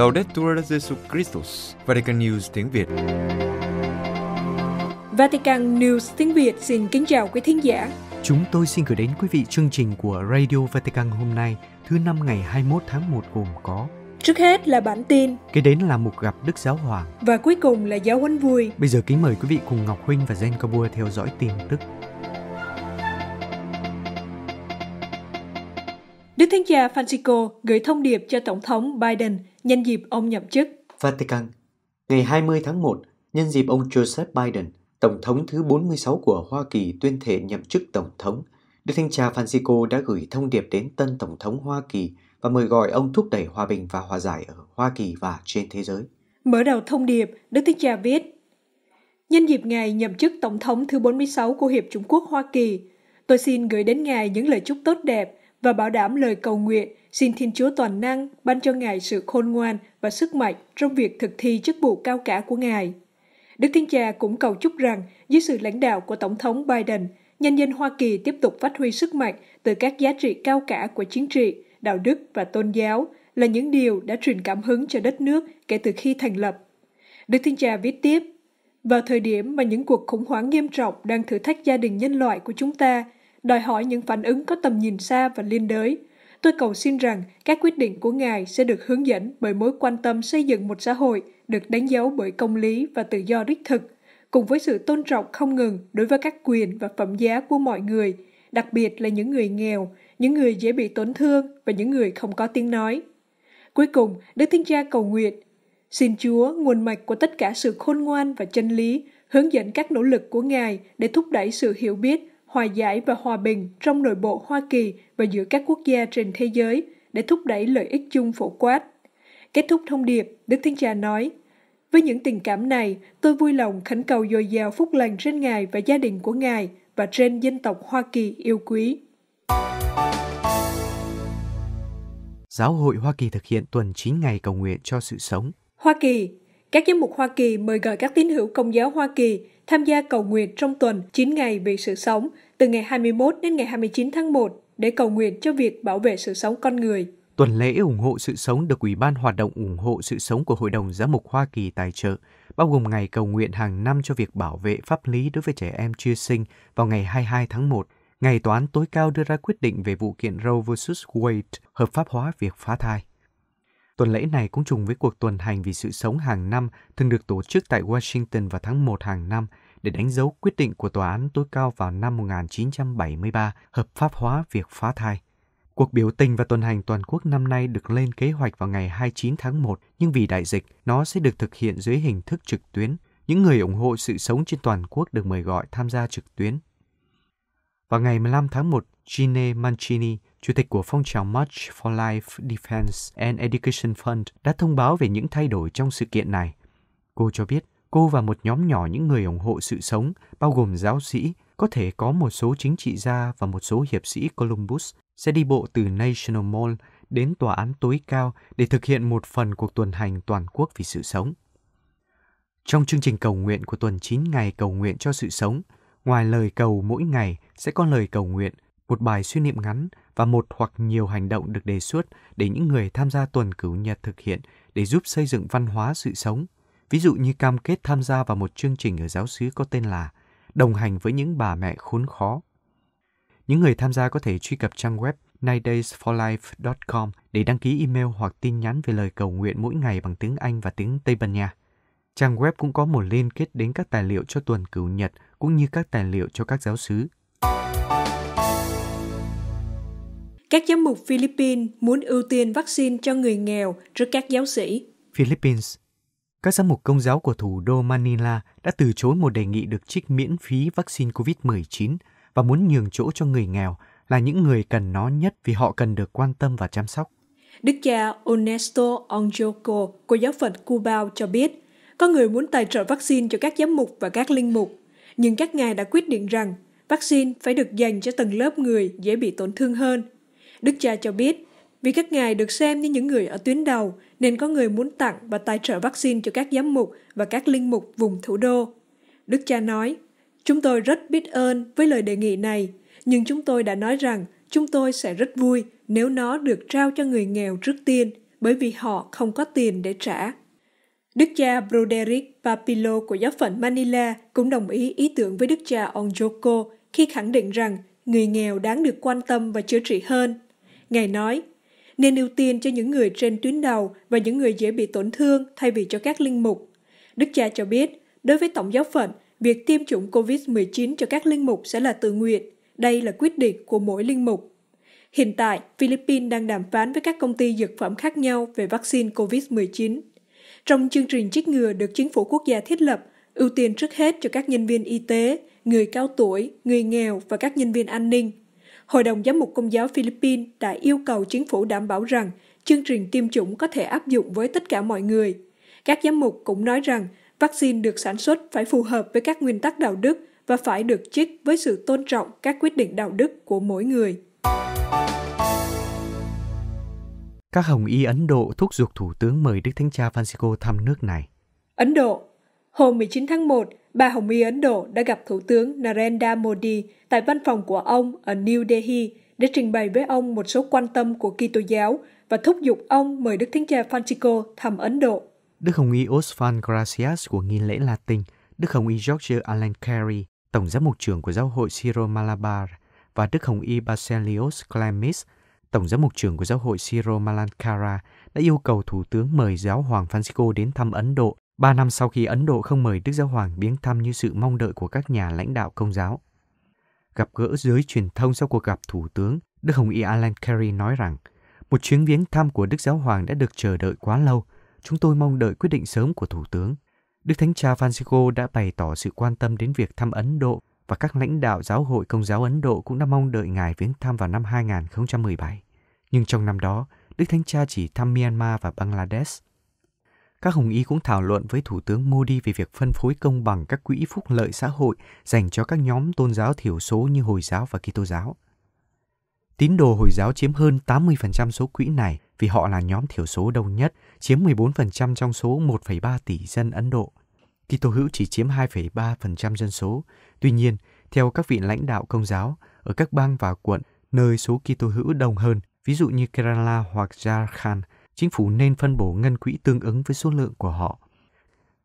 Laudetur Jesu Christus, Vatican News tiếng Việt. Vatican News tiếng Việt xin kính chào quý thính giả. Chúng tôi xin gửi đến quý vị chương trình của Radio Vatican hôm nay, thứ năm ngày 21 tháng 1 gồm có Trước hết là bản tin, kế đến là một gặp Đức Giáo Hoàng và cuối cùng là Giáo huấn vui. Bây giờ kính mời quý vị cùng Ngọc Huynh và Zen Kabua theo dõi tin tức. Đức Thánh cha Francisco gửi thông điệp cho Tổng thống Biden nhân dịp ông nhậm chức. Vatican Ngày 20 tháng 1, nhân dịp ông Joseph Biden, Tổng thống thứ 46 của Hoa Kỳ tuyên thệ nhậm chức Tổng thống, Đức Thánh Cha Francisco đã gửi thông điệp đến tân Tổng thống Hoa Kỳ và mời gọi ông thúc đẩy hòa bình và hòa giải ở Hoa Kỳ và trên thế giới. Mở đầu thông điệp, Đức Thánh Cha viết, Nhân dịp ngày nhậm chức Tổng thống thứ 46 của Hiệp Trung Quốc Hoa Kỳ, tôi xin gửi đến Ngài những lời chúc tốt đẹp và bảo đảm lời cầu nguyện Xin Thiên Chúa Toàn Năng ban cho Ngài sự khôn ngoan và sức mạnh trong việc thực thi chức vụ cao cả của Ngài. Đức Thiên Cha cũng cầu chúc rằng dưới sự lãnh đạo của Tổng thống Biden, nhân dân Hoa Kỳ tiếp tục phát huy sức mạnh từ các giá trị cao cả của chính trị, đạo đức và tôn giáo là những điều đã truyền cảm hứng cho đất nước kể từ khi thành lập. Đức Thiên Cha viết tiếp, vào thời điểm mà những cuộc khủng hoảng nghiêm trọng đang thử thách gia đình nhân loại của chúng ta, đòi hỏi những phản ứng có tầm nhìn xa và liên đới – Tôi cầu xin rằng các quyết định của Ngài sẽ được hướng dẫn bởi mối quan tâm xây dựng một xã hội được đánh dấu bởi công lý và tự do đích thực, cùng với sự tôn trọng không ngừng đối với các quyền và phẩm giá của mọi người, đặc biệt là những người nghèo, những người dễ bị tổn thương và những người không có tiếng nói. Cuối cùng, Đức Thiên Cha cầu nguyện, Xin Chúa, nguồn mạch của tất cả sự khôn ngoan và chân lý, hướng dẫn các nỗ lực của Ngài để thúc đẩy sự hiểu biết hòa giải và hòa bình trong nội bộ Hoa Kỳ và giữa các quốc gia trên thế giới để thúc đẩy lợi ích chung phổ quát. Kết thúc thông điệp, Đức Thiên Cha nói, Với những tình cảm này, tôi vui lòng khẩn cầu dồi dào phúc lành trên Ngài và gia đình của Ngài và trên dân tộc Hoa Kỳ yêu quý. Giáo hội Hoa Kỳ thực hiện tuần 9 ngày cầu nguyện cho sự sống. Hoa Kỳ, các giám mục Hoa Kỳ mời gọi các tín hữu Công giáo Hoa Kỳ tham gia cầu nguyện trong tuần 9 ngày vì sự sống từ ngày 21 đến ngày 29 tháng 1 để cầu nguyện cho việc bảo vệ sự sống con người. Tuần lễ ủng hộ sự sống được Ủy ban Hoạt động ủng hộ sự sống của Hội đồng Giám mục Hoa Kỳ tài trợ, bao gồm ngày cầu nguyện hàng năm cho việc bảo vệ pháp lý đối với trẻ em chưa sinh vào ngày 22 tháng 1, ngày tòa án tối cao đưa ra quyết định về vụ kiện Roe vs. Wade hợp pháp hóa việc phá thai. Tuần lễ này cũng trùng với cuộc tuần hành vì sự sống hàng năm thường được tổ chức tại Washington vào tháng 1 hàng năm để đánh dấu quyết định của tòa án tối cao vào năm 1973 hợp pháp hóa việc phá thai. Cuộc biểu tình và tuần hành toàn quốc năm nay được lên kế hoạch vào ngày 29 tháng 1, nhưng vì đại dịch, nó sẽ được thực hiện dưới hình thức trực tuyến. Những người ủng hộ sự sống trên toàn quốc được mời gọi tham gia trực tuyến. Vào ngày 15 tháng 1, Gene Mancini, chủ tịch của phong trào March for Life Defense and Education Fund, đã thông báo về những thay đổi trong sự kiện này. Cô cho biết cô và một nhóm nhỏ những người ủng hộ sự sống, bao gồm giáo sĩ, có thể có một số chính trị gia và một số hiệp sĩ Columbus sẽ đi bộ từ National Mall đến tòa án tối cao để thực hiện một phần cuộc tuần hành toàn quốc vì sự sống. Trong chương trình cầu nguyện của tuần 9 ngày cầu nguyện cho sự sống, ngoài lời cầu mỗi ngày sẽ có lời cầu nguyện – một bài suy niệm ngắn và một hoặc nhiều hành động được đề xuất để những người tham gia tuần cửu nhật thực hiện để giúp xây dựng văn hóa sự sống. Ví dụ như cam kết tham gia vào một chương trình ở giáo xứ có tên là Đồng hành với những bà mẹ khốn khó. Những người tham gia có thể truy cập trang web ninedaysforlife.com để đăng ký email hoặc tin nhắn về lời cầu nguyện mỗi ngày bằng tiếng Anh và tiếng Tây Ban Nha. Trang web cũng có một liên kết đến các tài liệu cho tuần cửu nhật cũng như các tài liệu cho các giáo sứ. Các giám mục Philippines muốn ưu tiên vaccine cho người nghèo trước các giáo sĩ. Philippines các giám mục công giáo của thủ đô Manila đã từ chối một đề nghị được trích miễn phí vaccine COVID-19 và muốn nhường chỗ cho người nghèo là những người cần nó nhất vì họ cần được quan tâm và chăm sóc. Đức cha Onesto Onjoco của giáo phận Cubao cho biết, có người muốn tài trợ vaccine cho các giám mục và các linh mục, nhưng các ngài đã quyết định rằng vaccine phải được dành cho tầng lớp người dễ bị tổn thương hơn Đức cha cho biết, vì các ngài được xem như những người ở tuyến đầu, nên có người muốn tặng và tài trợ vaccine cho các giám mục và các linh mục vùng thủ đô. Đức cha nói, chúng tôi rất biết ơn với lời đề nghị này, nhưng chúng tôi đã nói rằng chúng tôi sẽ rất vui nếu nó được trao cho người nghèo trước tiên, bởi vì họ không có tiền để trả. Đức cha Broderick Papillo của giáo phận Manila cũng đồng ý ý tưởng với đức cha Onjoko khi khẳng định rằng người nghèo đáng được quan tâm và chữa trị hơn Ngài nói, nên ưu tiên cho những người trên tuyến đầu và những người dễ bị tổn thương thay vì cho các linh mục. Đức cha cho biết, đối với tổng giáo phận, việc tiêm chủng COVID-19 cho các linh mục sẽ là tự nguyện. Đây là quyết định của mỗi linh mục. Hiện tại, Philippines đang đàm phán với các công ty dược phẩm khác nhau về vaccine COVID-19. Trong chương trình chích ngừa được chính phủ quốc gia thiết lập, ưu tiên trước hết cho các nhân viên y tế, người cao tuổi, người nghèo và các nhân viên an ninh. Hội đồng Giám mục Công giáo Philippines đã yêu cầu chính phủ đảm bảo rằng chương trình tiêm chủng có thể áp dụng với tất cả mọi người. Các giám mục cũng nói rằng vaccine được sản xuất phải phù hợp với các nguyên tắc đạo đức và phải được trích với sự tôn trọng các quyết định đạo đức của mỗi người. Các hồng y Ấn Độ thúc giục Thủ tướng mời Đức Thánh Cha Francisco thăm nước này. Ấn Độ Hôm 19 tháng 1, bà Hồng Y Ấn Độ đã gặp Thủ tướng Narendra Modi tại văn phòng của ông ở New Delhi để trình bày với ông một số quan tâm của Kitô giáo và thúc giục ông mời Đức Thánh Cha Francisco thăm Ấn Độ. Đức Hồng Y Osvan Gracias của nghi lễ Latin, Đức Hồng Y George Alan Carey, Tổng giám mục trưởng của giáo hội Siro Malabar và Đức Hồng Y Baselios Clemis, Tổng giám mục trưởng của giáo hội Siro Malankara đã yêu cầu Thủ tướng mời giáo hoàng Francisco đến thăm Ấn Độ Ba năm sau khi Ấn Độ không mời Đức Giáo Hoàng viếng thăm như sự mong đợi của các nhà lãnh đạo công giáo. Gặp gỡ giới truyền thông sau cuộc gặp Thủ tướng, Đức Hồng Y Alan Carey nói rằng một chuyến viếng thăm của Đức Giáo Hoàng đã được chờ đợi quá lâu. Chúng tôi mong đợi quyết định sớm của Thủ tướng. Đức Thánh Cha Francisco đã bày tỏ sự quan tâm đến việc thăm Ấn Độ và các lãnh đạo giáo hội công giáo Ấn Độ cũng đã mong đợi Ngài viếng thăm vào năm 2017. Nhưng trong năm đó, Đức Thánh Cha chỉ thăm Myanmar và Bangladesh. Các hùng y cũng thảo luận với Thủ tướng Modi về việc phân phối công bằng các quỹ phúc lợi xã hội dành cho các nhóm tôn giáo thiểu số như Hồi giáo và Kitô giáo. Tín đồ Hồi giáo chiếm hơn 80% số quỹ này vì họ là nhóm thiểu số đông nhất, chiếm 14% trong số 1,3 tỷ dân Ấn Độ. Kitô hữu chỉ chiếm 2,3% dân số. Tuy nhiên, theo các vị lãnh đạo công giáo, ở các bang và quận nơi số Kitô hữu đông hơn, ví dụ như Kerala hoặc Jharkhand, chính phủ nên phân bổ ngân quỹ tương ứng với số lượng của họ.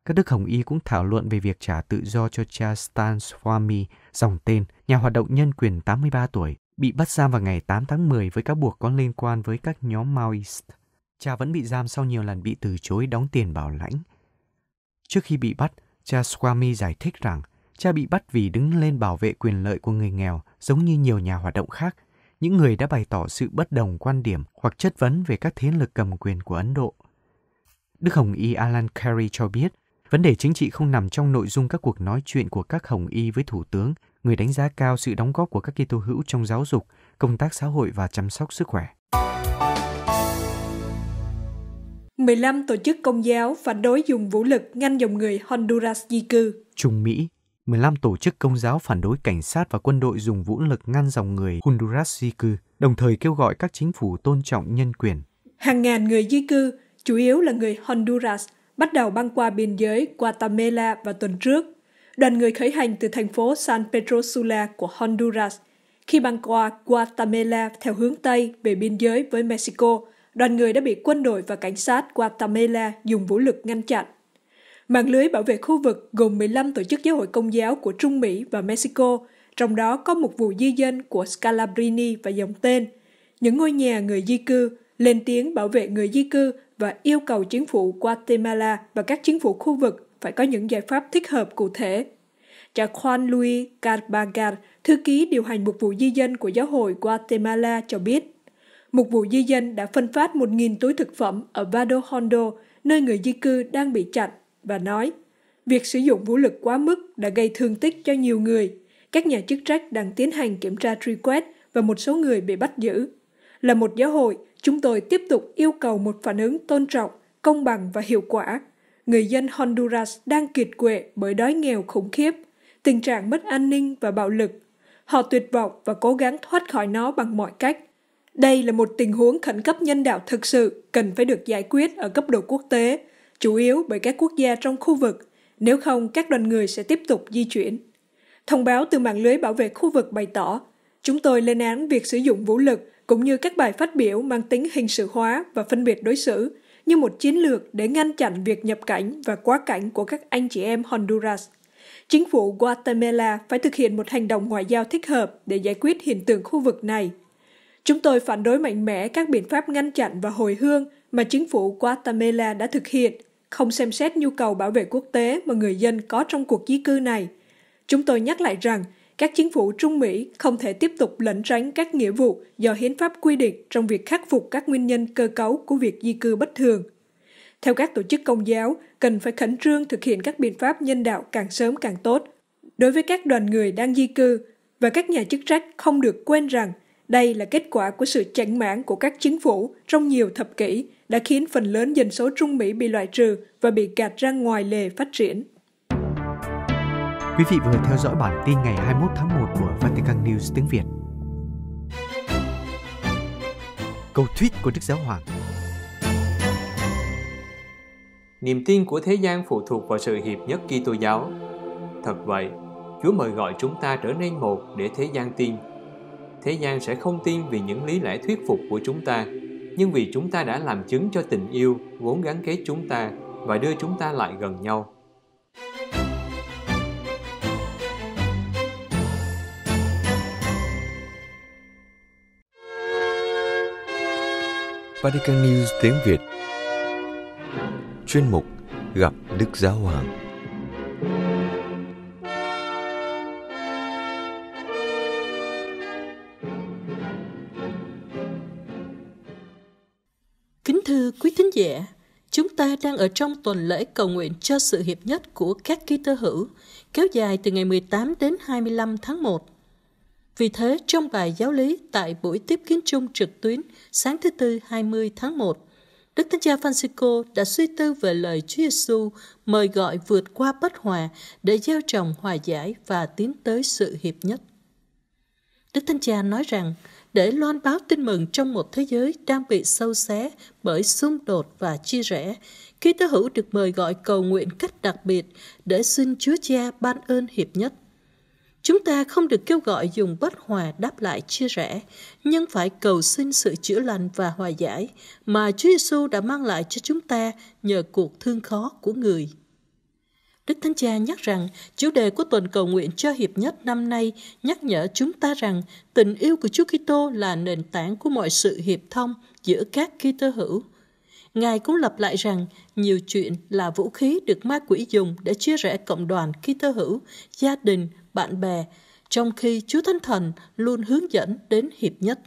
Các Đức Hồng Y cũng thảo luận về việc trả tự do cho cha Stan Swami, dòng tên, nhà hoạt động nhân quyền 83 tuổi, bị bắt giam vào ngày 8 tháng 10 với các buộc có liên quan với các nhóm Maoist. Cha vẫn bị giam sau nhiều lần bị từ chối đóng tiền bảo lãnh. Trước khi bị bắt, cha Swami giải thích rằng cha bị bắt vì đứng lên bảo vệ quyền lợi của người nghèo giống như nhiều nhà hoạt động khác những người đã bày tỏ sự bất đồng quan điểm hoặc chất vấn về các thế lực cầm quyền của Ấn Độ. Đức Hồng Y Alan Carey cho biết, vấn đề chính trị không nằm trong nội dung các cuộc nói chuyện của các Hồng Y với Thủ tướng, người đánh giá cao sự đóng góp của các Kitô hữu trong giáo dục, công tác xã hội và chăm sóc sức khỏe. 15 tổ chức công giáo phản đối dùng vũ lực ngăn dòng người Honduras di cư. Trung Mỹ, 15 tổ chức công giáo phản đối cảnh sát và quân đội dùng vũ lực ngăn dòng người Honduras di cư, đồng thời kêu gọi các chính phủ tôn trọng nhân quyền. Hàng ngàn người di cư, chủ yếu là người Honduras, bắt đầu băng qua biên giới Guatemala vào tuần trước. Đoàn người khởi hành từ thành phố San Pedro Sula của Honduras. Khi băng qua Guatemala theo hướng Tây về biên giới với Mexico, đoàn người đã bị quân đội và cảnh sát Guatemala dùng vũ lực ngăn chặn. Mạng lưới bảo vệ khu vực gồm 15 tổ chức giáo hội công giáo của Trung Mỹ và Mexico, trong đó có một vụ di dân của Scalabrini và dòng tên. Những ngôi nhà người di cư lên tiếng bảo vệ người di cư và yêu cầu chính phủ Guatemala và các chính phủ khu vực phải có những giải pháp thích hợp cụ thể. Cha Juan Luis Carbagar, thư ký điều hành một vụ di dân của giáo hội Guatemala cho biết, một vụ di dân đã phân phát 1.000 túi thực phẩm ở Vado Hondo, nơi người di cư đang bị chặn và nói việc sử dụng vũ lực quá mức đã gây thương tích cho nhiều người. Các nhà chức trách đang tiến hành kiểm tra truy quét và một số người bị bắt giữ. Là một giáo hội, chúng tôi tiếp tục yêu cầu một phản ứng tôn trọng, công bằng và hiệu quả. Người dân Honduras đang kiệt quệ bởi đói nghèo khủng khiếp, tình trạng mất an ninh và bạo lực. Họ tuyệt vọng và cố gắng thoát khỏi nó bằng mọi cách. Đây là một tình huống khẩn cấp nhân đạo thực sự cần phải được giải quyết ở cấp độ quốc tế chủ yếu bởi các quốc gia trong khu vực, nếu không các đoàn người sẽ tiếp tục di chuyển. Thông báo từ mạng lưới bảo vệ khu vực bày tỏ, chúng tôi lên án việc sử dụng vũ lực cũng như các bài phát biểu mang tính hình sự hóa và phân biệt đối xử như một chiến lược để ngăn chặn việc nhập cảnh và quá cảnh của các anh chị em Honduras. Chính phủ Guatemala phải thực hiện một hành động ngoại giao thích hợp để giải quyết hiện tượng khu vực này. Chúng tôi phản đối mạnh mẽ các biện pháp ngăn chặn và hồi hương mà chính phủ Guatemala đã thực hiện không xem xét nhu cầu bảo vệ quốc tế mà người dân có trong cuộc di cư này. Chúng tôi nhắc lại rằng, các chính phủ Trung Mỹ không thể tiếp tục lẩn tránh các nghĩa vụ do hiến pháp quy định trong việc khắc phục các nguyên nhân cơ cấu của việc di cư bất thường. Theo các tổ chức công giáo, cần phải khẩn trương thực hiện các biện pháp nhân đạo càng sớm càng tốt. Đối với các đoàn người đang di cư và các nhà chức trách không được quên rằng đây là kết quả của sự chảnh mãn của các chính phủ trong nhiều thập kỷ đã khiến phần lớn dân số Trung Mỹ bị loại trừ và bị gạt ra ngoài lề phát triển. Quý vị vừa theo dõi bản tin ngày 21 tháng 1 của Vatican News tiếng Việt. Câu thuyết của Đức Giáo Hoàng Niềm tin của thế gian phụ thuộc vào sự hiệp nhất Kitô giáo. Thật vậy, Chúa mời gọi chúng ta trở nên một để thế gian tin thế gian sẽ không tin vì những lý lẽ thuyết phục của chúng ta, nhưng vì chúng ta đã làm chứng cho tình yêu vốn gắn kết chúng ta và đưa chúng ta lại gần nhau. Vatican News tiếng Việt Chuyên mục Gặp Đức Giáo Hoàng đang ở trong tuần lễ cầu nguyện cho sự hiệp nhất của các Kitô hữu, kéo dài từ ngày 18 đến 25 tháng 1. Vì thế, trong bài giáo lý tại buổi tiếp kiến chung trực tuyến sáng thứ Tư 20 tháng 1, Đức Thánh Cha Francisco đã suy tư về lời Chúa Giêsu mời gọi vượt qua bất hòa để gieo trồng hòa giải và tiến tới sự hiệp nhất. Đức Thánh Cha nói rằng, để loan báo tin mừng trong một thế giới đang bị sâu xé bởi xung đột và chia rẽ. Khi tớ hữu được mời gọi cầu nguyện cách đặc biệt để xin Chúa Cha ban ơn hiệp nhất. Chúng ta không được kêu gọi dùng bất hòa đáp lại chia rẽ, nhưng phải cầu xin sự chữa lành và hòa giải mà Chúa Giêsu đã mang lại cho chúng ta nhờ cuộc thương khó của người. Đức Thánh Cha nhắc rằng chủ đề của tuần cầu nguyện cho hiệp nhất năm nay nhắc nhở chúng ta rằng tình yêu của Chúa Kitô là nền tảng của mọi sự hiệp thông giữa các Kitô hữu. Ngài cũng lặp lại rằng nhiều chuyện là vũ khí được ma quỷ dùng để chia rẽ cộng đoàn Kitô hữu, gia đình, bạn bè, trong khi Chúa Thánh Thần luôn hướng dẫn đến hiệp nhất.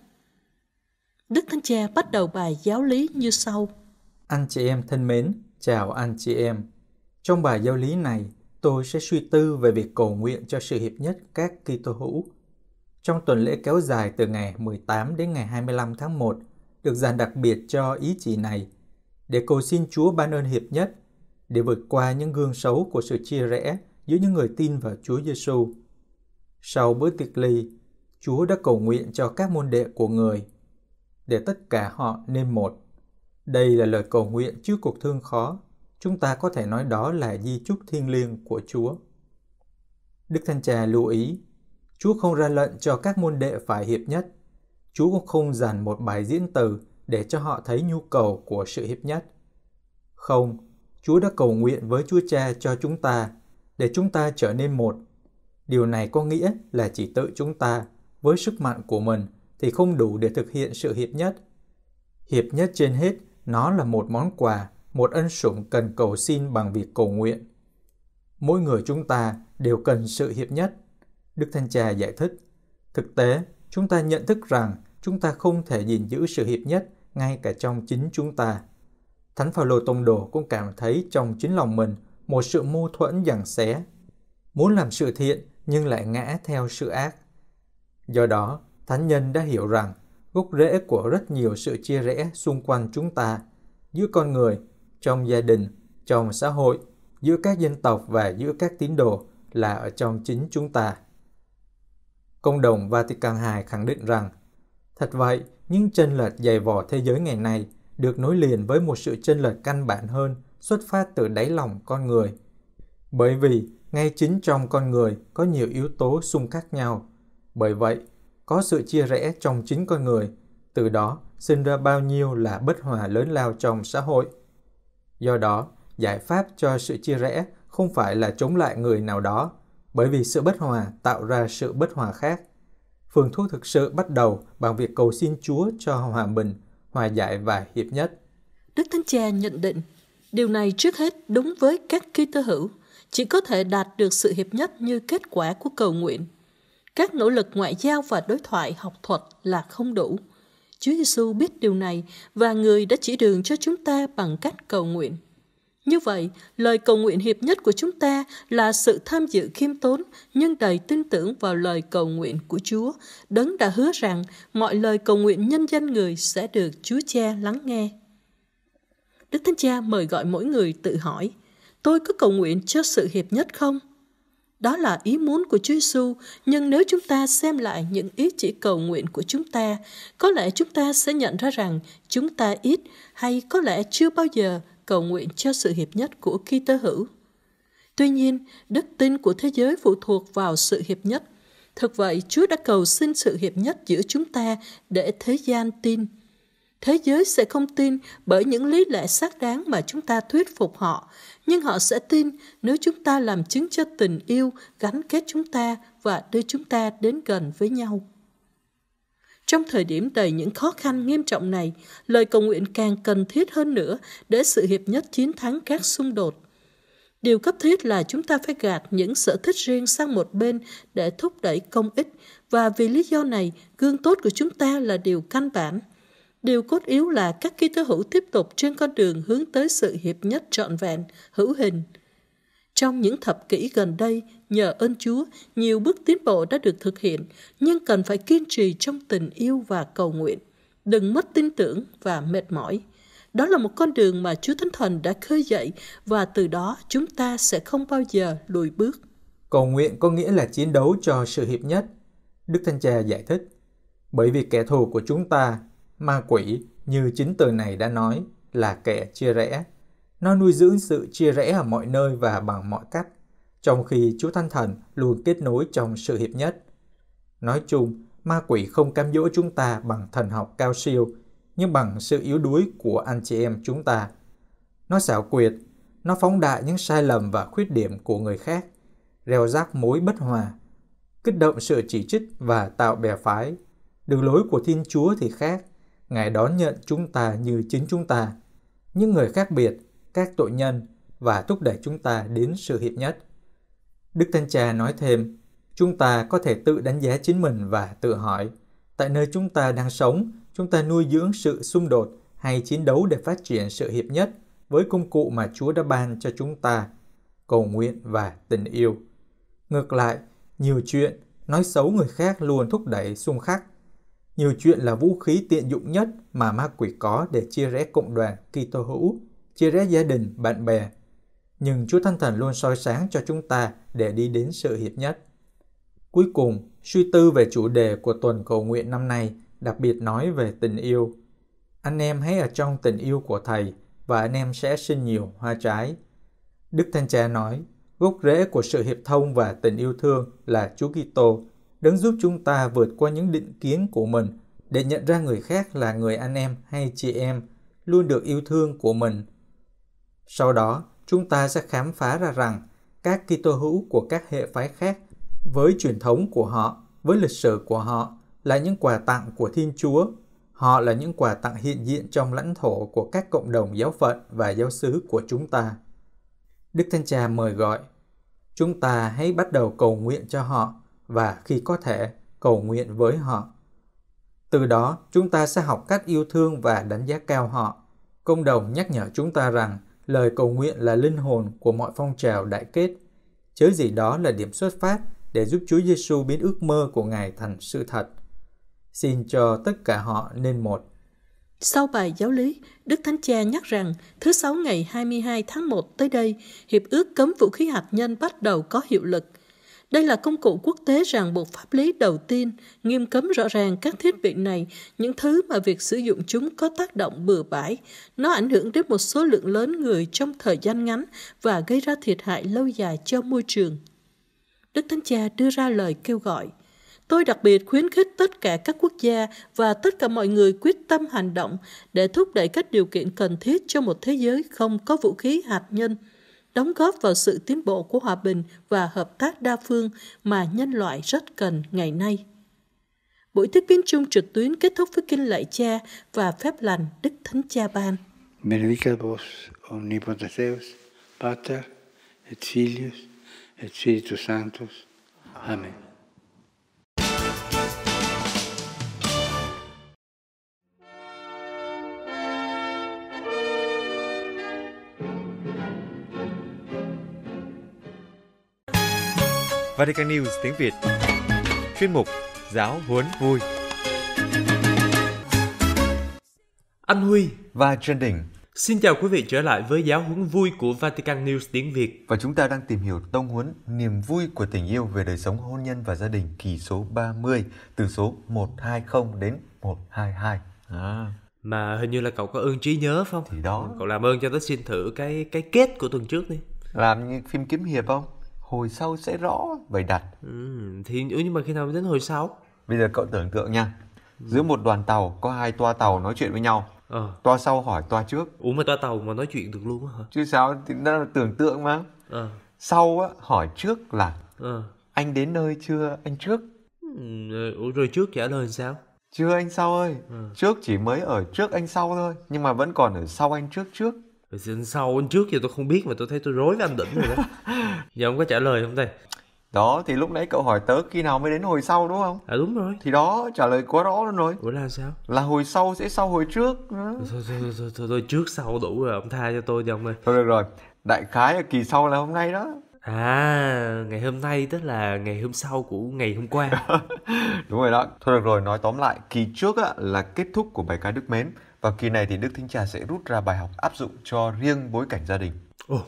Đức Thánh Cha bắt đầu bài giáo lý như sau. Anh chị em thân mến, chào anh chị em. Trong bài giáo lý này, tôi sẽ suy tư về việc cầu nguyện cho sự hiệp nhất các Kitô hữu. Trong tuần lễ kéo dài từ ngày 18 đến ngày 25 tháng 1, được dành đặc biệt cho ý chỉ này, để cầu xin Chúa ban ơn hiệp nhất, để vượt qua những gương xấu của sự chia rẽ giữa những người tin vào Chúa Giêsu. Sau bữa tiệc ly, Chúa đã cầu nguyện cho các môn đệ của người, để tất cả họ nên một. Đây là lời cầu nguyện trước cuộc thương khó chúng ta có thể nói đó là di chúc thiêng liêng của Chúa. Đức Thanh Trà lưu ý, Chúa không ra lệnh cho các môn đệ phải hiệp nhất. Chúa cũng không dàn một bài diễn từ để cho họ thấy nhu cầu của sự hiệp nhất. Không, Chúa đã cầu nguyện với Chúa Cha cho chúng ta để chúng ta trở nên một. Điều này có nghĩa là chỉ tự chúng ta với sức mạnh của mình thì không đủ để thực hiện sự hiệp nhất. Hiệp nhất trên hết nó là một món quà một ân sủng cần cầu xin bằng việc cầu nguyện. Mỗi người chúng ta đều cần sự hiệp nhất. Đức Thanh Trà giải thích, thực tế, chúng ta nhận thức rằng chúng ta không thể gìn giữ sự hiệp nhất ngay cả trong chính chúng ta. Thánh Phaolô tông đồ cũng cảm thấy trong chính lòng mình một sự mâu thuẫn giằng xé. Muốn làm sự thiện nhưng lại ngã theo sự ác. Do đó, thánh nhân đã hiểu rằng gốc rễ của rất nhiều sự chia rẽ xung quanh chúng ta giữa con người trong gia đình, trong xã hội, giữa các dân tộc và giữa các tín đồ là ở trong chính chúng ta. Công đồng Vatican II khẳng định rằng, thật vậy, những chân lệch dày vò thế giới ngày nay được nối liền với một sự chân lệch căn bản hơn xuất phát từ đáy lòng con người. Bởi vì ngay chính trong con người có nhiều yếu tố xung khắc nhau. Bởi vậy, có sự chia rẽ trong chính con người, từ đó sinh ra bao nhiêu là bất hòa lớn lao trong xã hội – Do đó, giải pháp cho sự chia rẽ không phải là chống lại người nào đó, bởi vì sự bất hòa tạo ra sự bất hòa khác. Phương thuốc thực sự bắt đầu bằng việc cầu xin Chúa cho hòa bình, hòa giải và hiệp nhất. Đức Thánh Cha nhận định, điều này trước hết đúng với các ký Kitô hữu, chỉ có thể đạt được sự hiệp nhất như kết quả của cầu nguyện. Các nỗ lực ngoại giao và đối thoại học thuật là không đủ. Chúa Giêsu biết điều này và người đã chỉ đường cho chúng ta bằng cách cầu nguyện. Như vậy, lời cầu nguyện hiệp nhất của chúng ta là sự tham dự khiêm tốn nhưng đầy tin tưởng vào lời cầu nguyện của Chúa. Đấng đã hứa rằng mọi lời cầu nguyện nhân danh người sẽ được Chúa Cha lắng nghe. Đức Thánh Cha mời gọi mỗi người tự hỏi, tôi có cầu nguyện cho sự hiệp nhất không? Đó là ý muốn của Chúa Giêsu, nhưng nếu chúng ta xem lại những ý chỉ cầu nguyện của chúng ta, có lẽ chúng ta sẽ nhận ra rằng chúng ta ít hay có lẽ chưa bao giờ cầu nguyện cho sự hiệp nhất của Kitô hữu. Tuy nhiên, đức tin của thế giới phụ thuộc vào sự hiệp nhất. Thực vậy, Chúa đã cầu xin sự hiệp nhất giữa chúng ta để thế gian tin. Thế giới sẽ không tin bởi những lý lẽ xác đáng mà chúng ta thuyết phục họ, nhưng họ sẽ tin nếu chúng ta làm chứng cho tình yêu gắn kết chúng ta và đưa chúng ta đến gần với nhau. Trong thời điểm đầy những khó khăn nghiêm trọng này, lời cầu nguyện càng cần thiết hơn nữa để sự hiệp nhất chiến thắng các xung đột. Điều cấp thiết là chúng ta phải gạt những sở thích riêng sang một bên để thúc đẩy công ích và vì lý do này, gương tốt của chúng ta là điều căn bản – Điều cốt yếu là các ký tố hữu tiếp tục trên con đường hướng tới sự hiệp nhất trọn vẹn, hữu hình. Trong những thập kỷ gần đây, nhờ ơn Chúa, nhiều bước tiến bộ đã được thực hiện, nhưng cần phải kiên trì trong tình yêu và cầu nguyện. Đừng mất tin tưởng và mệt mỏi. Đó là một con đường mà Chúa Thánh Thần đã khơi dậy và từ đó chúng ta sẽ không bao giờ lùi bước. Cầu nguyện có nghĩa là chiến đấu cho sự hiệp nhất. Đức Thanh Cha giải thích. Bởi vì kẻ thù của chúng ta Ma quỷ, như chính từ này đã nói, là kẻ chia rẽ. Nó nuôi dưỡng sự chia rẽ ở mọi nơi và bằng mọi cách, trong khi Chúa Thánh Thần luôn kết nối trong sự hiệp nhất. Nói chung, ma quỷ không cám dỗ chúng ta bằng thần học cao siêu, nhưng bằng sự yếu đuối của anh chị em chúng ta. Nó xảo quyệt, nó phóng đại những sai lầm và khuyết điểm của người khác, reo rác mối bất hòa, kích động sự chỉ trích và tạo bè phái. Đường lối của Thiên Chúa thì khác, Ngài đón nhận chúng ta như chính chúng ta, những người khác biệt, các tội nhân và thúc đẩy chúng ta đến sự hiệp nhất. Đức Thanh Cha nói thêm, chúng ta có thể tự đánh giá chính mình và tự hỏi, tại nơi chúng ta đang sống, chúng ta nuôi dưỡng sự xung đột hay chiến đấu để phát triển sự hiệp nhất với công cụ mà Chúa đã ban cho chúng ta, cầu nguyện và tình yêu. Ngược lại, nhiều chuyện, nói xấu người khác luôn thúc đẩy xung khắc nhiều chuyện là vũ khí tiện dụng nhất mà ma quỷ có để chia rẽ cộng đoàn Kitô hữu, chia rẽ gia đình, bạn bè. Nhưng Chúa Thánh Thần luôn soi sáng cho chúng ta để đi đến sự hiệp nhất. Cuối cùng, suy tư về chủ đề của tuần cầu nguyện năm nay, đặc biệt nói về tình yêu. Anh em hãy ở trong tình yêu của Thầy và anh em sẽ sinh nhiều hoa trái. Đức Thanh Cha nói, gốc rễ của sự hiệp thông và tình yêu thương là Chúa Kitô đấng giúp chúng ta vượt qua những định kiến của mình để nhận ra người khác là người anh em hay chị em luôn được yêu thương của mình. Sau đó, chúng ta sẽ khám phá ra rằng các Kitô hữu của các hệ phái khác với truyền thống của họ, với lịch sử của họ là những quà tặng của Thiên Chúa. Họ là những quà tặng hiện diện trong lãnh thổ của các cộng đồng giáo phận và giáo xứ của chúng ta. Đức Thánh Cha mời gọi, chúng ta hãy bắt đầu cầu nguyện cho họ và khi có thể cầu nguyện với họ. Từ đó, chúng ta sẽ học cách yêu thương và đánh giá cao họ. Công đồng nhắc nhở chúng ta rằng lời cầu nguyện là linh hồn của mọi phong trào đại kết, chớ gì đó là điểm xuất phát để giúp Chúa Giêsu biến ước mơ của Ngài thành sự thật. Xin cho tất cả họ nên một. Sau bài giáo lý, Đức Thánh Cha nhắc rằng thứ Sáu ngày 22 tháng 1 tới đây, Hiệp ước cấm vũ khí hạt nhân bắt đầu có hiệu lực – đây là công cụ quốc tế ràng buộc pháp lý đầu tiên, nghiêm cấm rõ ràng các thiết bị này, những thứ mà việc sử dụng chúng có tác động bừa bãi. Nó ảnh hưởng đến một số lượng lớn người trong thời gian ngắn và gây ra thiệt hại lâu dài cho môi trường. Đức Thánh Cha đưa ra lời kêu gọi. Tôi đặc biệt khuyến khích tất cả các quốc gia và tất cả mọi người quyết tâm hành động để thúc đẩy các điều kiện cần thiết cho một thế giới không có vũ khí hạt nhân – đóng góp vào sự tiến bộ của hòa bình và hợp tác đa phương mà nhân loại rất cần ngày nay. Buổi tiếp kiến chung trực tuyến kết thúc với kinh lạy cha và phép lành Đức Thánh Cha ban. Benedicat vos omnipotens Deus, Pater et Filius et Spiritus Sanctus. Amen. Vatican News tiếng Việt Chuyên mục Giáo huấn vui Anh Huy và Trần Đình Xin chào quý vị trở lại với giáo huấn vui của Vatican News tiếng Việt. Và chúng ta đang tìm hiểu tông huấn niềm vui của tình yêu về đời sống hôn nhân và gia đình kỳ số 30 từ số 120 đến 122. À. Mà hình như là cậu có ơn trí nhớ không? Thì đó. Cậu làm ơn cho tớ xin thử cái cái kết của tuần trước đi. Làm như phim kiếm hiệp không? hồi sau sẽ rõ vậy đặt ừ, thì ừ, nhưng mà khi nào đến hồi sau bây giờ cậu tưởng tượng nha ừ. giữa một đoàn tàu có hai toa tàu nói chuyện với nhau ờ. toa sau hỏi toa trước Ủa mà toa tàu mà nói chuyện được luôn hả chứ sao thì nó là tưởng tượng mà ờ. sau á hỏi trước là ờ. anh đến nơi chưa anh trước ừ, rồi trước trả lời sao chưa anh sau ơi ừ. trước chỉ mới ở trước anh sau thôi nhưng mà vẫn còn ở sau anh trước trước về sau anh trước giờ tôi không biết mà tôi thấy tôi rối với anh đỉnh rồi đó giờ ông có trả lời không đây đó thì lúc nãy cậu hỏi tớ khi nào mới đến hồi sau đúng không à đúng rồi thì đó trả lời quá rõ luôn rồi ủa là sao là hồi sau sẽ sau hồi trước ừ. thôi thôi thôi, thôi, thôi, thôi trước sau đủ rồi ông tha cho tôi đi ông ơi thôi được rồi đại khái là kỳ sau là hôm nay đó à ngày hôm nay tức là ngày hôm sau của ngày hôm qua đúng rồi đó thôi được rồi nói tóm lại kỳ trước á, là kết thúc của bài ca đức mến và kỳ này thì Đức Thính Trà sẽ rút ra bài học áp dụng cho riêng bối cảnh gia đình. Ồ,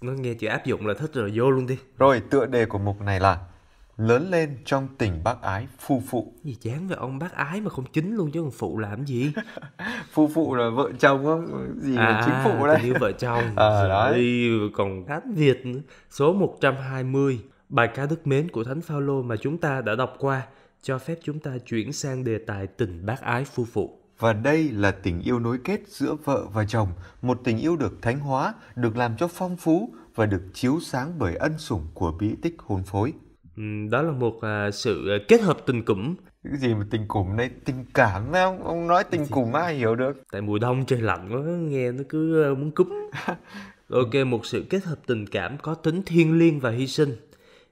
nó nghe chữ áp dụng là thích rồi vô luôn đi. Rồi, tựa đề của mục này là lớn lên trong tình bác ái phu phụ gì chán về ông bác ái mà không chính luôn chứ còn phụ làm gì phu phụ là vợ chồng không gì à, chính phụ đấy như vợ chồng à, ờ, đó còn hát việt nữa. số 120 bài ca đức mến của thánh phaolô mà chúng ta đã đọc qua cho phép chúng ta chuyển sang đề tài tình bác ái phu phụ và đây là tình yêu nối kết giữa vợ và chồng, một tình yêu được thánh hóa, được làm cho phong phú và được chiếu sáng bởi ân sủng của bí tích hôn phối. Ừ, đó là một à, sự à, kết hợp tình cụm. Cái gì mà tình cụm đây, tình cảm ấy, ông, ông nói tình cụm ai hiểu được. Tại mùa đông trời lạnh quá, nghe nó cứ à, muốn cúm. ok, một sự kết hợp tình cảm có tính thiêng liêng và hy sinh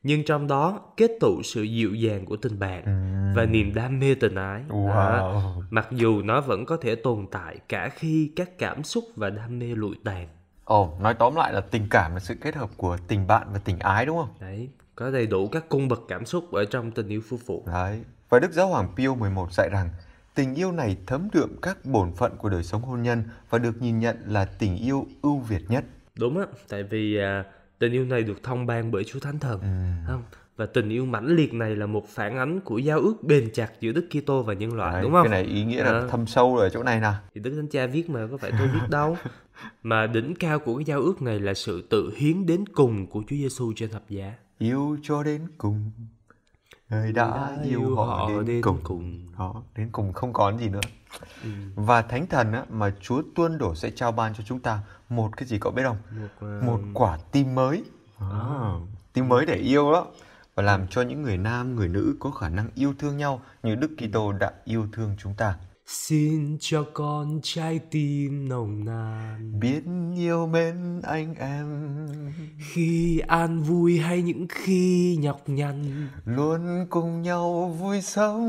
nhưng trong đó kết tụ sự dịu dàng của tình bạn ừ. và niềm đam mê tình ái wow. à, mặc dù nó vẫn có thể tồn tại cả khi các cảm xúc và đam mê lụi tàn Ồ, oh, nói tóm lại là tình cảm là sự kết hợp của tình bạn và tình ái đúng không? Đấy, có đầy đủ các cung bậc cảm xúc ở trong tình yêu phu phụ. Đấy, và Đức Giáo Hoàng Pio 11 dạy rằng tình yêu này thấm đượm các bổn phận của đời sống hôn nhân và được nhìn nhận là tình yêu ưu việt nhất. Đúng á, tại vì à, tình yêu này được thông ban bởi Chúa Thánh Thần à. và tình yêu mãnh liệt này là một phản ánh của giao ước bền chặt giữa Đức Kitô và nhân loại Đấy, đúng không? Cái này ý nghĩa là à. thâm sâu rồi chỗ này nè. Thì Đức Thánh Cha viết mà có phải tôi biết đâu. mà đỉnh cao của cái giao ước này là sự tự hiến đến cùng của Chúa Giêsu trên thập giá. Yêu cho đến cùng. Người đã, đã yêu, yêu họ, họ đến, đến cùng. cùng. Đó, đến cùng không còn gì nữa. Ừ. Và Thánh Thần á, mà Chúa tuôn đổ sẽ trao ban cho chúng ta một cái gì cậu biết không? Một, uh... một quả tim mới. À. à. Tim mới để yêu đó và làm cho những người nam, người nữ có khả năng yêu thương nhau như Đức Kitô đã yêu thương chúng ta xin cho con trái tim nồng nàn biết yêu mến anh em khi an vui hay những khi nhọc nhằn luôn cùng nhau vui sống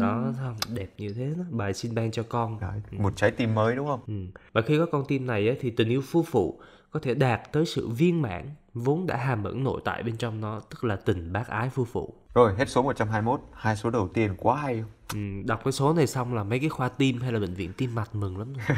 đó thằng đẹp như thế đó bài xin ban cho con Đấy, một trái tim mới đúng không ừ. và khi có con tim này thì tình yêu phu phụ có thể đạt tới sự viên mãn vốn đã hàm ẩn nội tại bên trong nó tức là tình bác ái phu phụ rồi hết số 121, hai số đầu tiên quá hay không? Ừ, đọc cái số này xong là mấy cái khoa tim hay là bệnh viện tim mạch mừng lắm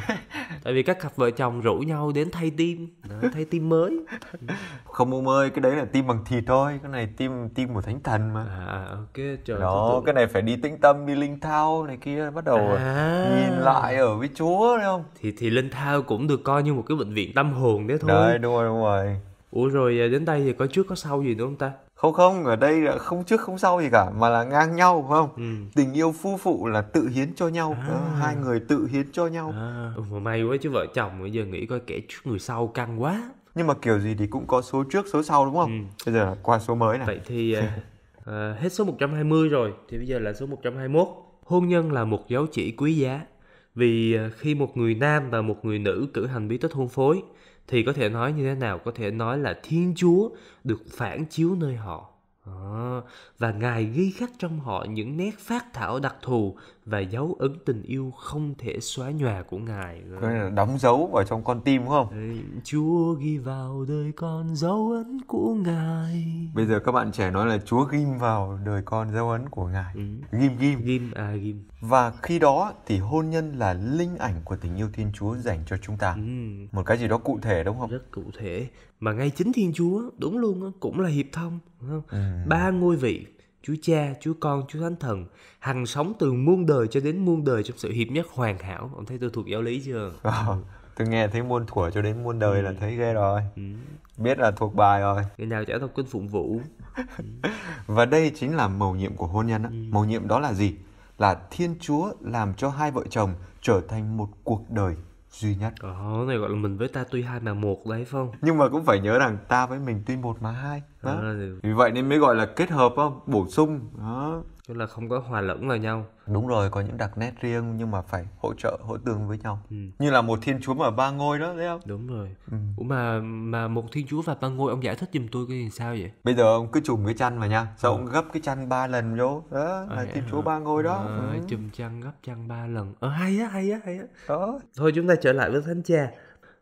tại vì các cặp vợ chồng rủ nhau đến thay tim thay tim mới không ông ơi cái đấy là tim bằng thịt thôi cái này tim tim của thánh thần mà à, à ok trời đó tôi... cái này phải đi tĩnh tâm đi linh thao này kia bắt đầu à. nhìn lại ở với chúa đấy không thì thì linh thao cũng được coi như một cái bệnh viện tâm hồn đấy thôi đấy đúng rồi đúng rồi ủa rồi à, đến đây thì có trước có sau gì nữa không ta không không ở đây là không trước không sau gì cả mà là ngang nhau phải không ừ. tình yêu phu phụ là tự hiến cho nhau à. Ờ, hai người tự hiến cho nhau à. ừ, may quá chứ vợ chồng bây giờ nghĩ coi kẻ trước người sau căng quá nhưng mà kiểu gì thì cũng có số trước số sau đúng không ừ. bây giờ là qua số mới này vậy thì uh, uh, hết số 120 rồi thì bây giờ là số 121 hôn nhân là một dấu chỉ quý giá vì khi một người nam và một người nữ cử hành bí tích hôn phối thì có thể nói như thế nào có thể nói là thiên chúa được phản chiếu nơi họ à, và ngài ghi khắc trong họ những nét phát thảo đặc thù và dấu ấn tình yêu không thể xóa nhòa của ngài coi là đóng dấu vào trong con tim đúng không chúa ghi vào đời con dấu ấn của ngài bây giờ các bạn trẻ nói là chúa ghim vào đời con dấu ấn của ngài ừ. ghim ghim ghim à ghim và khi đó thì hôn nhân là linh ảnh của tình yêu thiên chúa dành cho chúng ta ừ. một cái gì đó cụ thể đúng không rất cụ thể mà ngay chính thiên chúa đúng luôn cũng là hiệp thông đúng không? Ừ. ba ngôi vị Chúa Cha, Chúa Con, Chúa Thánh Thần hằng sống từ muôn đời cho đến muôn đời trong sự hiệp nhất hoàn hảo. Ông thấy tôi thuộc giáo lý chưa? Wow. Ờ, tôi nghe thấy muôn thuở cho đến muôn đời ừ. là thấy ghê rồi. Ừ. Biết là thuộc bài rồi. Ngày nào trả thông kinh phụng vũ. ừ. Và đây chính là mầu nhiệm của hôn nhân. Đó. Ừ. Mầu nhiệm đó là gì? Là Thiên Chúa làm cho hai vợ chồng trở thành một cuộc đời duy nhất đó ờ, này gọi là mình với ta tuy hai mà một đấy không nhưng mà cũng phải nhớ rằng ta với mình tuy một mà hai đó à, thì... vì vậy nên mới gọi là kết hợp không bổ sung đó tức là không có hòa lẫn vào nhau đúng rồi có những đặc nét riêng nhưng mà phải hỗ trợ hỗ tương với nhau ừ. như là một thiên chúa mà ba ngôi đó thấy không đúng rồi ừ. Ủa mà mà một thiên chúa và ba ngôi ông giải thích giùm tôi cái sao vậy bây giờ ông cứ chùm cái chăn vào nha sao ừ. ông gấp cái chăn ba lần vô đó à, là ờ, thiên hả? chúa ba ngôi đó à, ừ. chùm chăn gấp chăn ba lần ờ hay á hay á hay á đó thôi chúng ta trở lại với thánh cha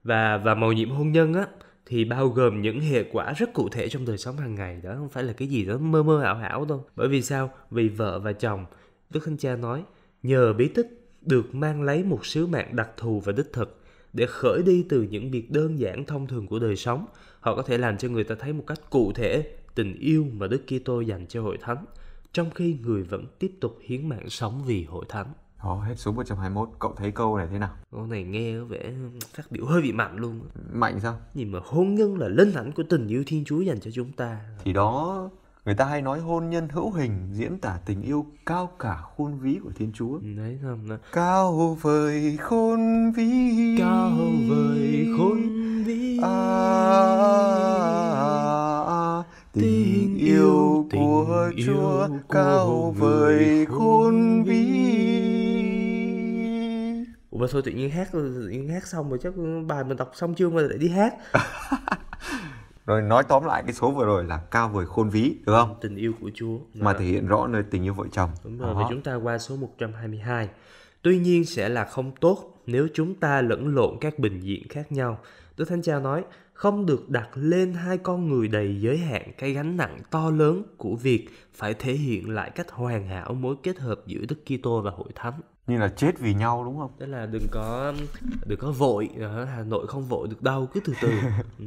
và và màu nhiệm hôn nhân á thì bao gồm những hệ quả rất cụ thể trong đời sống hàng ngày đó không phải là cái gì đó mơ mơ ảo ảo đâu bởi vì sao vì vợ và chồng đức thánh cha nói nhờ bí tích được mang lấy một sứ mạng đặc thù và đích thực để khởi đi từ những việc đơn giản thông thường của đời sống họ có thể làm cho người ta thấy một cách cụ thể tình yêu mà đức kitô dành cho hội thánh trong khi người vẫn tiếp tục hiến mạng sống vì hội thánh đó, hết số 121, cậu thấy câu này thế nào? Câu này nghe có vẻ phát biểu hơi bị mạnh luôn. Mạnh sao? Nhìn mà hôn nhân là linh ảnh của tình yêu Thiên Chúa dành cho chúng ta. Thì đó, người ta hay nói hôn nhân hữu hình diễn tả tình yêu cao cả khôn ví của Thiên Chúa. Đấy không? Đó. Cao vời khôn ví. Cao vời khôn ví. À, à, à, à, tình, tình yêu tình của yêu Chúa cao vời khôn thôi tự nhiên hát ừ, tự nhiên hát xong rồi chắc bài mình đọc xong chưa mà lại đi hát rồi nói tóm lại cái số vừa rồi là cao vời khôn ví đúng không tình yêu của Chúa đúng mà thể hiện rõ nơi tình yêu vợ chồng đúng rồi và chúng ta qua số 122 tuy nhiên sẽ là không tốt nếu chúng ta lẫn lộn các bình diện khác nhau Đức Thánh Cha nói không được đặt lên hai con người đầy giới hạn cái gánh nặng to lớn của việc phải thể hiện lại cách hoàn hảo mối kết hợp giữa Đức Kitô và Hội Thánh như là chết vì nhau đúng không? Tức là đừng có đừng có vội, ờ, Hà Nội không vội được đâu, cứ từ từ. Ừ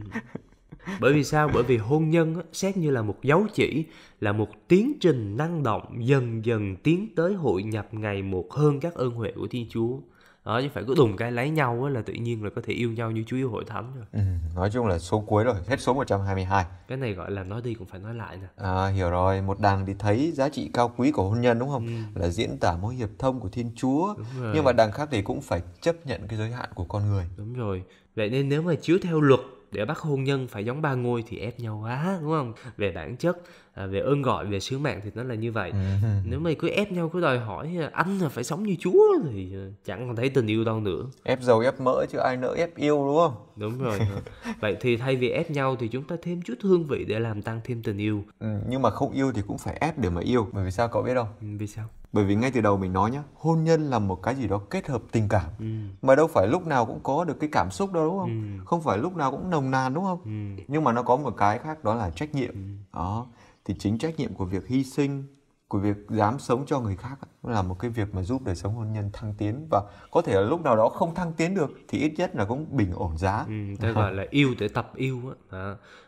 bởi vì sao bởi vì hôn nhân xét như là một dấu chỉ là một tiến trình năng động dần dần tiến tới hội nhập ngày một hơn các ơn huệ của thiên chúa đó chứ phải cứ đùng cái lấy nhau là tự nhiên là có thể yêu nhau như Chúa yêu hội thánh rồi. Ừ, nói chung là số cuối rồi, hết số 122. Cái này gọi là nói đi cũng phải nói lại nè. À, hiểu rồi, một đàng thì thấy giá trị cao quý của hôn nhân đúng không? Ừ. Là diễn tả mối hiệp thông của Thiên Chúa. Nhưng mà đàng khác thì cũng phải chấp nhận cái giới hạn của con người. Đúng rồi. Vậy nên nếu mà chiếu theo luật để bắt hôn nhân phải giống ba ngôi thì ép nhau quá đúng không về bản chất à, về ơn gọi về sứ mạng thì nó là như vậy ừ. nếu mày cứ ép nhau cứ đòi hỏi à, anh là phải sống như chúa thì à, chẳng còn thấy tình yêu đâu nữa ép dầu ép mỡ chứ ai nỡ ép yêu đúng không đúng rồi vậy thì thay vì ép nhau thì chúng ta thêm chút hương vị để làm tăng thêm tình yêu ừ, nhưng mà không yêu thì cũng phải ép để mà yêu bởi vì sao cậu biết không ừ, vì sao bởi vì ngay từ đầu mình nói nhá hôn nhân là một cái gì đó kết hợp tình cảm ừ. mà đâu phải lúc nào cũng có được cái cảm xúc đâu đúng không ừ. không phải lúc nào cũng nồng nàn đúng không ừ. nhưng mà nó có một cái khác đó là trách nhiệm ừ. đó thì chính trách nhiệm của việc hy sinh của việc dám sống cho người khác là một cái việc mà giúp đời sống hôn nhân thăng tiến và có thể là lúc nào đó không thăng tiến được thì ít nhất là cũng bình ổn giá ừ, tôi gọi là yêu để tập yêu á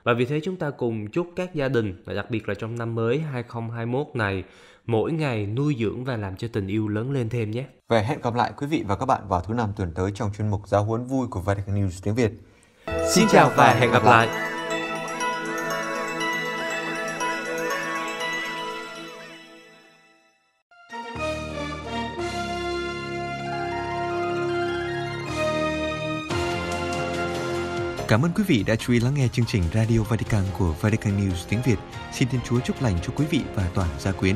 và vì thế chúng ta cùng chúc các gia đình và đặc biệt là trong năm mới 2021 này mỗi ngày nuôi dưỡng và làm cho tình yêu lớn lên thêm nhé. Và hẹn gặp lại quý vị và các bạn vào thứ năm tuần tới trong chuyên mục giáo huấn vui của Vatican News tiếng Việt. Xin, Xin chào và hẹn gặp lại. lại. Cảm ơn quý vị đã chú ý lắng nghe chương trình Radio Vatican của Vatican News tiếng Việt. Xin Thiên Chúa chúc lành cho quý vị và toàn gia quyến.